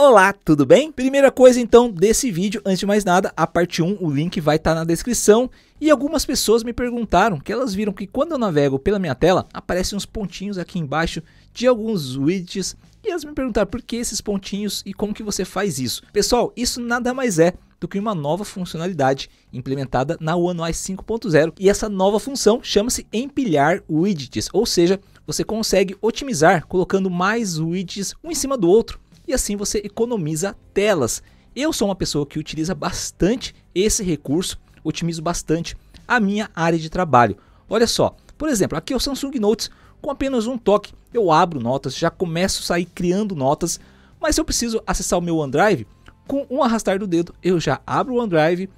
Olá, tudo bem? Primeira coisa então desse vídeo, antes de mais nada, a parte 1, o link vai estar tá na descrição. E algumas pessoas me perguntaram que elas viram que quando eu navego pela minha tela, aparecem uns pontinhos aqui embaixo de alguns widgets. E elas me perguntaram por que esses pontinhos e como que você faz isso. Pessoal, isso nada mais é do que uma nova funcionalidade implementada na One UI 5.0 e essa nova função chama-se empilhar widgets, ou seja, você consegue otimizar colocando mais widgets um em cima do outro e assim você economiza telas. Eu sou uma pessoa que utiliza bastante esse recurso, otimizo bastante a minha área de trabalho. Olha só, por exemplo, aqui é o Samsung Notes, com apenas um toque eu abro notas, já começo a sair criando notas, mas se eu preciso acessar o meu OneDrive, com um arrastar do dedo eu já abro o OneDrive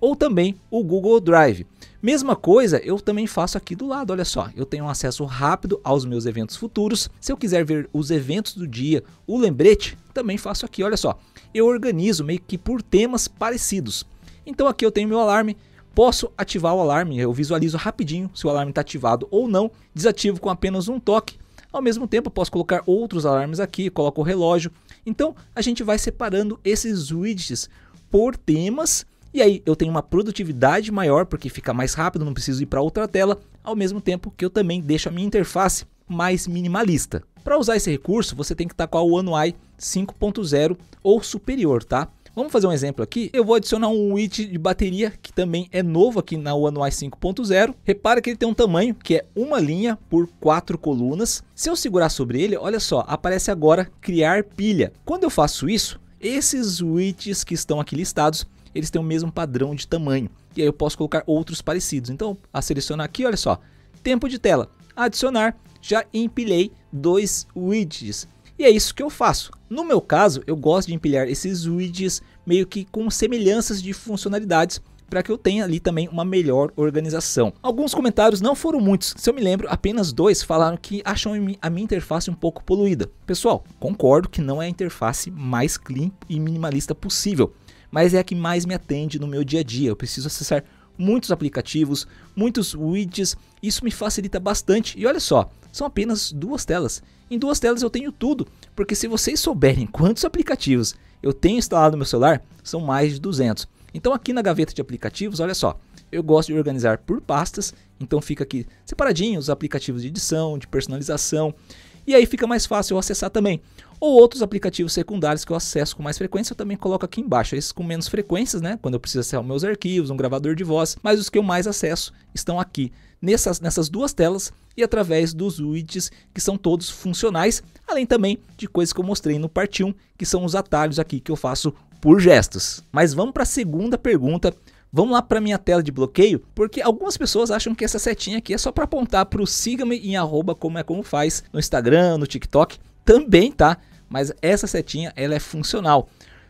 ou também o Google Drive. Mesma coisa eu também faço aqui do lado, olha só. Eu tenho acesso rápido aos meus eventos futuros. Se eu quiser ver os eventos do dia, o lembrete, também faço aqui, olha só. Eu organizo meio que por temas parecidos. Então aqui eu tenho meu alarme, posso ativar o alarme, eu visualizo rapidinho se o alarme está ativado ou não, desativo com apenas um toque. Ao mesmo tempo, posso colocar outros alarmes aqui, coloco o relógio. Então, a gente vai separando esses widgets por temas e aí eu tenho uma produtividade maior porque fica mais rápido, não preciso ir para outra tela, ao mesmo tempo que eu também deixo a minha interface mais minimalista. Para usar esse recurso, você tem que estar tá com a One UI 5.0 ou superior, tá? Vamos fazer um exemplo aqui. Eu vou adicionar um widget de bateria que também é novo aqui na One UI 5.0. Repara que ele tem um tamanho que é uma linha por quatro colunas. Se eu segurar sobre ele, olha só, aparece agora criar pilha. Quando eu faço isso, esses widgets que estão aqui listados eles têm o mesmo padrão de tamanho. E aí eu posso colocar outros parecidos. Então, a selecionar aqui, olha só, tempo de tela, adicionar, já empilhei dois widgets. E é isso que eu faço. No meu caso, eu gosto de empilhar esses widgets meio que com semelhanças de funcionalidades para que eu tenha ali também uma melhor organização. Alguns comentários não foram muitos, se eu me lembro, apenas dois falaram que acham a minha interface um pouco poluída. Pessoal, concordo que não é a interface mais clean e minimalista possível, mas é a que mais me atende no meu dia a dia. Eu preciso acessar muitos aplicativos, muitos widgets, isso me facilita bastante. E olha só, são apenas duas telas. Em duas telas eu tenho tudo, porque se vocês souberem quantos aplicativos eu tenho instalado no meu celular, são mais de 200. Então aqui na gaveta de aplicativos, olha só, eu gosto de organizar por pastas, então fica aqui separadinho os aplicativos de edição, de personalização, e aí fica mais fácil eu acessar também ou outros aplicativos secundários que eu acesso com mais frequência, eu também coloco aqui embaixo. Esses com menos frequências, né? Quando eu preciso acessar meus arquivos, um gravador de voz, mas os que eu mais acesso estão aqui nessas, nessas duas telas e através dos widgets que são todos funcionais, além também de coisas que eu mostrei no parte 1, que são os atalhos aqui que eu faço por gestos. Mas vamos para a segunda pergunta. Vamos lá para minha tela de bloqueio, porque algumas pessoas acham que essa setinha aqui é só para apontar para o siga-me em arroba como é como faz no Instagram, no TikTok. Também tá, mas essa setinha ela é funcional.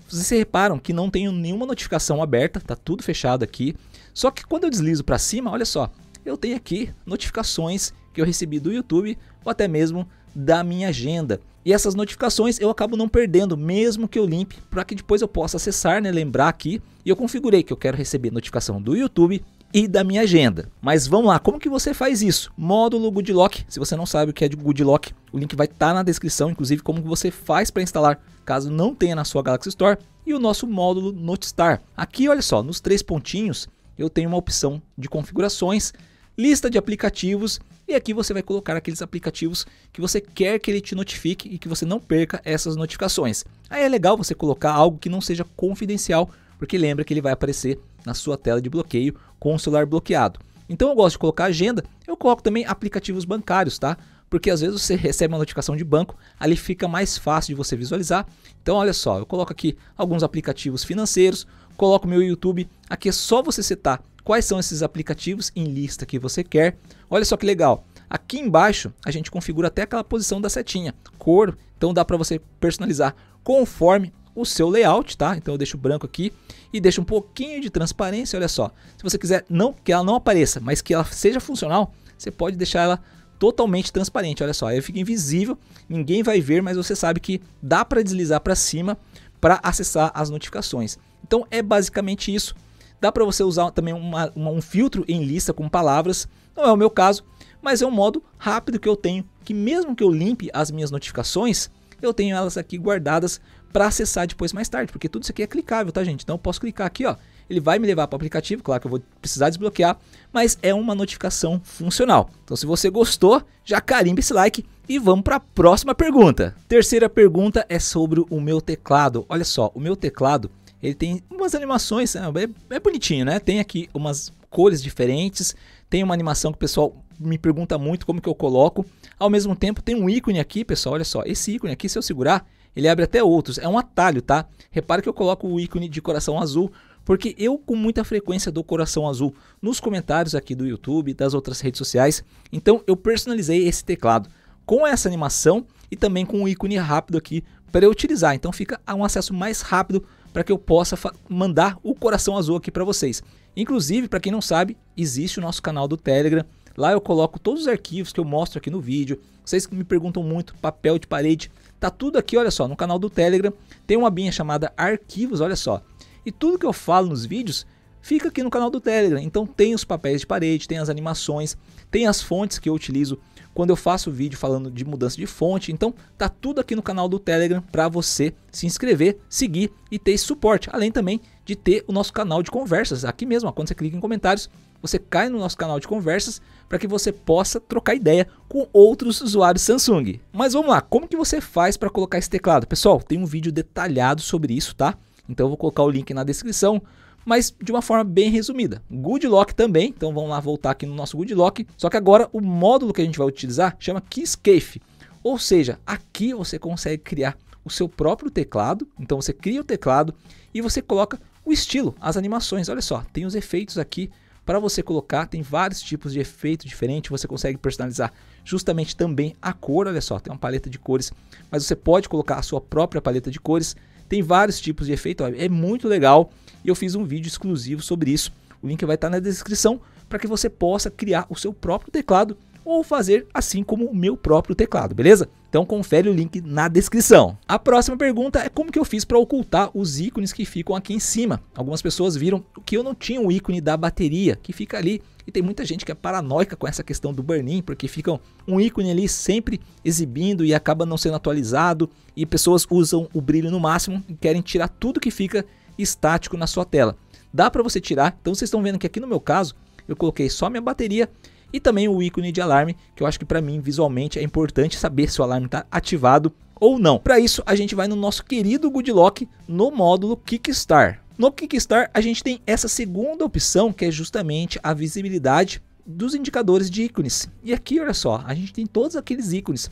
Vocês reparam que não tenho nenhuma notificação aberta, tá tudo fechado aqui. Só que quando eu deslizo para cima, olha só, eu tenho aqui notificações que eu recebi do YouTube ou até mesmo da minha agenda. E essas notificações eu acabo não perdendo, mesmo que eu limpe, para que depois eu possa acessar, né, lembrar aqui. E eu configurei que eu quero receber notificação do YouTube, e da minha agenda. Mas vamos lá, como que você faz isso? Módulo Goodlock, se você não sabe o que é de Goodlock, o link vai estar tá na descrição, inclusive como você faz para instalar, caso não tenha na sua Galaxy Store, e o nosso módulo NotStar. Aqui, olha só, nos três pontinhos, eu tenho uma opção de configurações, lista de aplicativos, e aqui você vai colocar aqueles aplicativos que você quer que ele te notifique e que você não perca essas notificações. Aí é legal você colocar algo que não seja confidencial, porque lembra que ele vai aparecer na sua tela de bloqueio com o celular bloqueado. Então eu gosto de colocar agenda, eu coloco também aplicativos bancários, tá? Porque às vezes você recebe uma notificação de banco, ali fica mais fácil de você visualizar. Então olha só, eu coloco aqui alguns aplicativos financeiros, coloco meu YouTube, aqui é só você setar quais são esses aplicativos em lista que você quer. Olha só que legal. Aqui embaixo a gente configura até aquela posição da setinha, cor, então dá para você personalizar conforme o seu layout, tá? Então eu deixo branco aqui e deixo um pouquinho de transparência, olha só. Se você quiser não que ela não apareça, mas que ela seja funcional, você pode deixar ela totalmente transparente, olha só. Aí fica invisível, ninguém vai ver, mas você sabe que dá para deslizar para cima para acessar as notificações. Então é basicamente isso. Dá para você usar também uma, uma, um filtro em lista com palavras, não é o meu caso, mas é um modo rápido que eu tenho, que mesmo que eu limpe as minhas notificações, eu tenho elas aqui guardadas para acessar depois mais tarde, porque tudo isso aqui é clicável, tá, gente? Então eu posso clicar aqui, ó. Ele vai me levar para o aplicativo, claro que eu vou precisar desbloquear, mas é uma notificação funcional. Então se você gostou, já carimba esse like e vamos para a próxima pergunta. Terceira pergunta é sobre o meu teclado. Olha só, o meu teclado, ele tem umas animações, é, é, é bonitinho, né? Tem aqui umas cores diferentes, tem uma animação que o pessoal me pergunta muito como que eu coloco. Ao mesmo tempo tem um ícone aqui, pessoal, olha só, esse ícone aqui se eu segurar, ele abre até outros. É um atalho, tá? Repara que eu coloco o ícone de coração azul, porque eu com muita frequência dou coração azul nos comentários aqui do YouTube, das outras redes sociais. Então eu personalizei esse teclado com essa animação e também com o um ícone rápido aqui para eu utilizar. Então fica um acesso mais rápido para que eu possa mandar o coração azul aqui para vocês. Inclusive, para quem não sabe, existe o nosso canal do Telegram. Lá eu coloco todos os arquivos que eu mostro aqui no vídeo. Vocês que me perguntam muito, papel de parede, Tá tudo aqui, olha só, no canal do Telegram. Tem uma abinha chamada Arquivos, olha só. E tudo que eu falo nos vídeos fica aqui no canal do Telegram. Então tem os papéis de parede, tem as animações, tem as fontes que eu utilizo quando eu faço vídeo falando de mudança de fonte. Então tá tudo aqui no canal do Telegram para você se inscrever, seguir e ter suporte. Além também de ter o nosso canal de conversas aqui mesmo. quando você clica em comentários, você cai no nosso canal de conversas para que você possa trocar ideia com outros usuários Samsung. Mas vamos lá, como que você faz para colocar esse teclado? Pessoal, tem um vídeo detalhado sobre isso, tá? Então eu vou colocar o link na descrição, mas de uma forma bem resumida. Good Lock também, então vamos lá voltar aqui no nosso Good Lock, só que agora o módulo que a gente vai utilizar chama Keyscape. Ou seja, aqui você consegue criar o seu próprio teclado, então você cria o teclado e você coloca o estilo, as animações. Olha só, tem os efeitos aqui para você colocar, tem vários tipos de efeito diferente, você consegue personalizar justamente também a cor, olha só, tem uma paleta de cores, mas você pode colocar a sua própria paleta de cores, tem vários tipos de efeito, é muito legal e eu fiz um vídeo exclusivo sobre isso. O link vai estar na descrição para que você possa criar o seu próprio teclado ou fazer assim como o meu próprio teclado, beleza? Então confere o link na descrição. A próxima pergunta é como que eu fiz para ocultar os ícones que ficam aqui em cima. Algumas pessoas viram que eu não tinha o ícone da bateria que fica ali e tem muita gente que é paranoica com essa questão do burn-in, porque ficam um ícone ali sempre exibindo e acaba não sendo atualizado e pessoas usam o brilho no máximo e querem tirar tudo que fica estático na sua tela. Dá para você tirar, então vocês estão vendo que aqui no meu caso eu coloquei só minha bateria e também o ícone de alarme, que eu acho que para mim visualmente é importante saber se o alarme está ativado ou não. Para isso, a gente vai no nosso querido Goodlock no módulo Kickstart. No Kickstart, a gente tem essa segunda opção, que é justamente a visibilidade dos indicadores de ícones. E aqui, olha só, a gente tem todos aqueles ícones.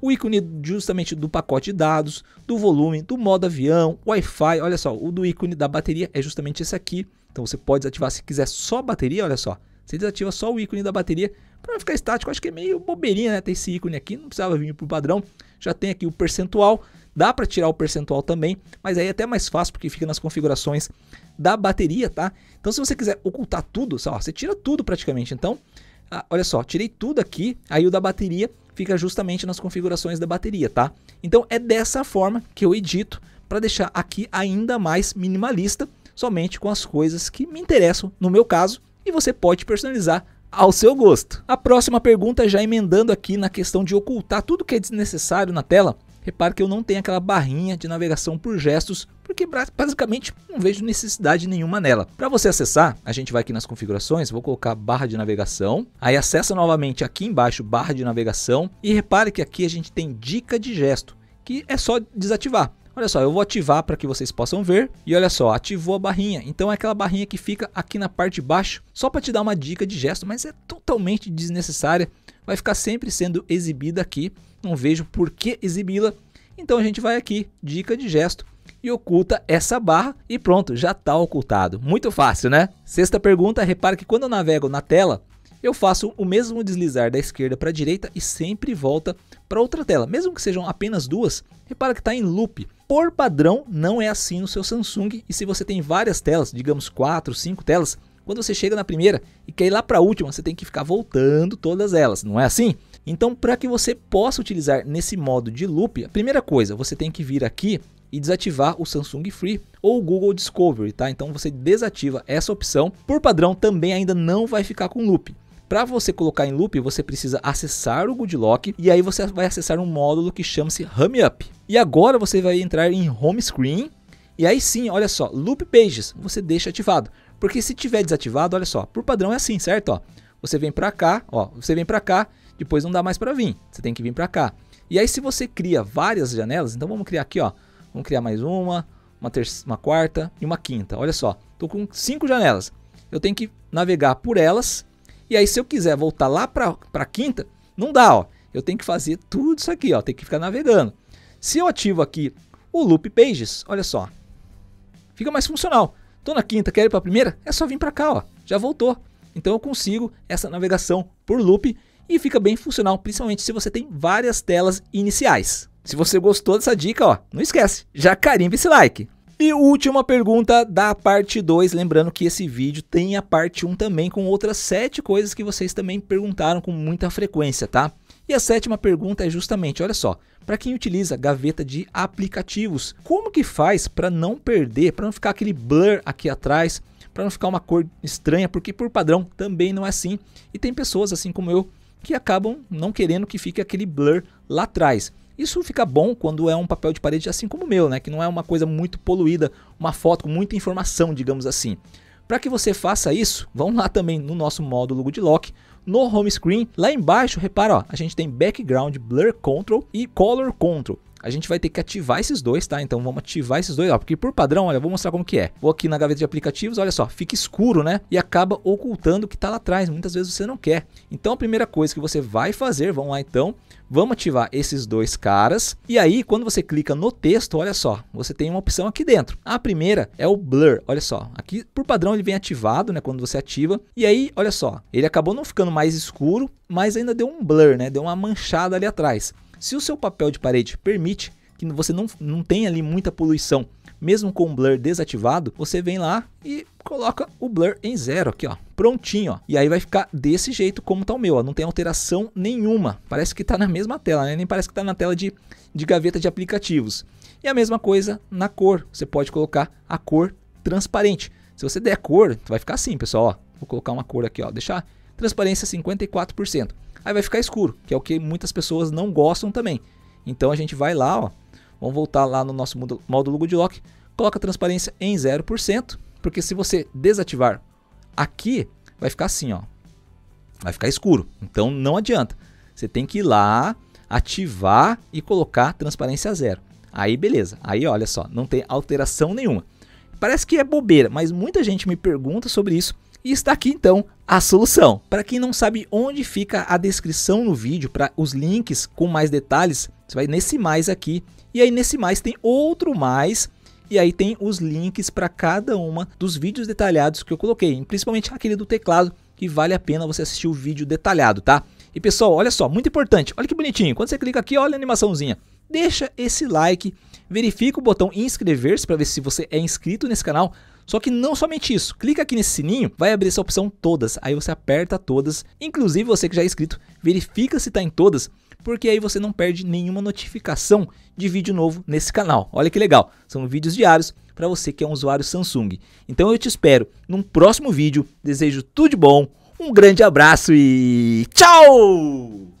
O ícone justamente do pacote de dados, do volume, do modo avião, Wi-Fi, olha só, o do ícone da bateria é justamente esse aqui. Então você pode desativar se quiser só bateria, olha só. Você desativa só o ícone da bateria para não ficar estático. Acho que é meio bobeirinha, né? Ter esse ícone aqui, não precisava vir para o padrão. Já tem aqui o percentual. Dá para tirar o percentual também, mas aí é até mais fácil porque fica nas configurações da bateria, tá? Então se você quiser ocultar tudo, ó, você tira tudo praticamente. Então, olha só, tirei tudo aqui, aí o da bateria fica justamente nas configurações da bateria, tá? Então é dessa forma que eu edito para deixar aqui ainda mais minimalista, somente com as coisas que me interessam, no meu caso, e você pode personalizar ao seu gosto. A próxima pergunta, já emendando aqui na questão de ocultar tudo que é desnecessário na tela, repare que eu não tenho aquela barrinha de navegação por gestos, porque basicamente não vejo necessidade nenhuma nela. Para você acessar, a gente vai aqui nas configurações, vou colocar barra de navegação, aí acessa novamente aqui embaixo barra de navegação e repare que aqui a gente tem dica de gesto, que é só desativar. Olha só, eu vou ativar para que vocês possam ver. E olha só, ativou a barrinha. Então é aquela barrinha que fica aqui na parte de baixo, só para te dar uma dica de gesto, mas é totalmente desnecessária. Vai ficar sempre sendo exibida aqui. Não vejo por que exibi-la. Então a gente vai aqui, dica de gesto e oculta essa barra e pronto, já está ocultado. Muito fácil, né? Sexta pergunta, repara que quando eu navego na tela, eu faço o mesmo deslizar da esquerda para a direita e sempre volta para outra tela. Mesmo que sejam apenas duas, repara que está em loop. Por padrão, não é assim no seu Samsung e se você tem várias telas, digamos 4, 5 telas, quando você chega na primeira e quer ir lá para a última, você tem que ficar voltando todas elas, não é assim? Então, para que você possa utilizar nesse modo de loop, a primeira coisa, você tem que vir aqui e desativar o Samsung Free ou o Google Discovery, tá? Então você desativa essa opção. Por padrão, também ainda não vai ficar com loop. Para você colocar em loop, você precisa acessar o GoodLock e aí você vai acessar um módulo que chama-se Hum Up. E agora você vai entrar em Home Screen e aí sim, olha só, Loop Pages, você deixa ativado. Porque se tiver desativado, olha só, por padrão é assim, certo? Ó, você vem para cá, ó, você vem para cá, depois não dá mais para vir, você tem que vir para cá. E aí se você cria várias janelas, então vamos criar aqui, ó, vamos criar mais uma, uma, uma quarta e uma quinta. Olha só, tô com cinco janelas. Eu tenho que navegar por elas e aí, se eu quiser voltar lá para a quinta, não dá, ó. Eu tenho que fazer tudo isso aqui, ó. Tem que ficar navegando. Se eu ativo aqui o Loop Pages, olha só. Fica mais funcional. Tô na quinta, quero ir para a primeira? É só vir para cá, ó. Já voltou. Então eu consigo essa navegação por loop e fica bem funcional, principalmente se você tem várias telas iniciais. Se você gostou dessa dica, ó, não esquece, já carimba esse like. E última pergunta da parte 2, lembrando que esse vídeo tem a parte 1 um também com outras 7 coisas que vocês também perguntaram com muita frequência, tá? E a sétima pergunta é justamente, olha só, para quem utiliza gaveta de aplicativos, como que faz para não perder, para não ficar aquele blur aqui atrás, para não ficar uma cor estranha, porque por padrão também não é assim. E tem pessoas assim como eu que acabam não querendo que fique aquele blur lá atrás. Isso fica bom quando é um papel de parede assim como o meu, né? Que não é uma coisa muito poluída, uma foto com muita informação, digamos assim. Para que você faça isso, vamos lá também no nosso módulo de lock, no home screen, lá embaixo, repara, ó, a gente tem background blur control e color control a gente vai ter que ativar esses dois, tá? Então vamos ativar esses dois, ó, porque por padrão, olha, vou mostrar como que é. Vou aqui na gaveta de aplicativos, olha só, fica escuro, né? E acaba ocultando o que está lá atrás, muitas vezes você não quer. Então a primeira coisa que você vai fazer, vamos lá então, vamos ativar esses dois caras. E aí, quando você clica no texto, olha só, você tem uma opção aqui dentro. A primeira é o blur, olha só. Aqui, por padrão, ele vem ativado, né, quando você ativa. E aí, olha só, ele acabou não ficando mais escuro, mas ainda deu um blur, né, deu uma manchada ali atrás. Se o seu papel de parede permite que você não, não tenha ali muita poluição, mesmo com o blur desativado, você vem lá e coloca o blur em zero aqui, ó, prontinho, ó. E aí vai ficar desse jeito como tá o meu, ó, não tem alteração nenhuma. Parece que tá na mesma tela, né? Nem parece que tá na tela de, de gaveta de aplicativos. E a mesma coisa na cor, você pode colocar a cor transparente. Se você der cor, vai ficar assim, pessoal, ó. Vou colocar uma cor aqui, ó, deixar transparência 54% aí vai ficar escuro, que é o que muitas pessoas não gostam também. Então a gente vai lá, ó, vamos voltar lá no nosso módulo Good Lock, coloca a transparência em 0%, porque se você desativar aqui, vai ficar assim, ó. Vai ficar escuro. Então não adianta. Você tem que ir lá, ativar e colocar transparência a zero. Aí beleza. Aí olha só, não tem alteração nenhuma. Parece que é bobeira, mas muita gente me pergunta sobre isso e está aqui então a solução. Para quem não sabe onde fica a descrição no vídeo para os links com mais detalhes, você vai nesse mais aqui e aí nesse mais tem outro mais e aí tem os links para cada uma dos vídeos detalhados que eu coloquei, principalmente aquele do teclado que vale a pena você assistir o vídeo detalhado, tá? E pessoal, olha só, muito importante, olha que bonitinho, quando você clica aqui, olha a animaçãozinha. Deixa esse like verifica o botão inscrever-se para ver se você é inscrito nesse canal. Só que não somente isso, clica aqui nesse sininho, vai abrir essa opção todas, aí você aperta todas, inclusive você que já é inscrito, verifica se está em todas, porque aí você não perde nenhuma notificação de vídeo novo nesse canal. Olha que legal, são vídeos diários para você que é um usuário Samsung. Então eu te espero num próximo vídeo, desejo tudo de bom, um grande abraço e tchau!